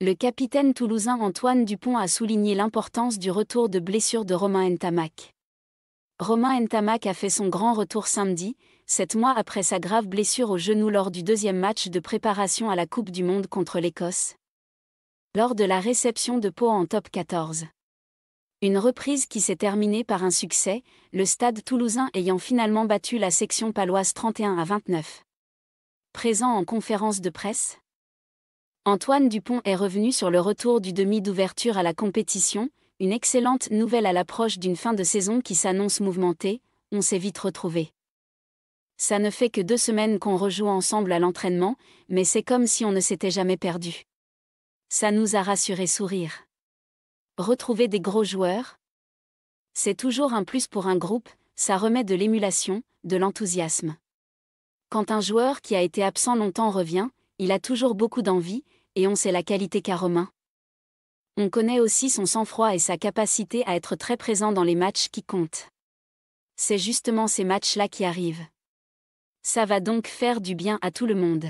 Le capitaine toulousain Antoine Dupont a souligné l'importance du retour de blessure de Romain Ntamak. Romain Ntamak a fait son grand retour samedi, sept mois après sa grave blessure au genou lors du deuxième match de préparation à la Coupe du Monde contre l'Écosse. Lors de la réception de Pau en top 14. Une reprise qui s'est terminée par un succès, le stade toulousain ayant finalement battu la section paloise 31 à 29. Présent en conférence de presse, Antoine Dupont est revenu sur le retour du demi d'ouverture à la compétition, une excellente nouvelle à l'approche d'une fin de saison qui s'annonce mouvementée, on s'est vite retrouvé. Ça ne fait que deux semaines qu'on rejoue ensemble à l'entraînement, mais c'est comme si on ne s'était jamais perdu. Ça nous a rassurés sourire. Retrouver des gros joueurs C'est toujours un plus pour un groupe, ça remet de l'émulation, de l'enthousiasme. Quand un joueur qui a été absent longtemps revient, il a toujours beaucoup d'envie, et on sait la qualité qu'a Romain. On connaît aussi son sang-froid et sa capacité à être très présent dans les matchs qui comptent. C'est justement ces matchs-là qui arrivent. Ça va donc faire du bien à tout le monde.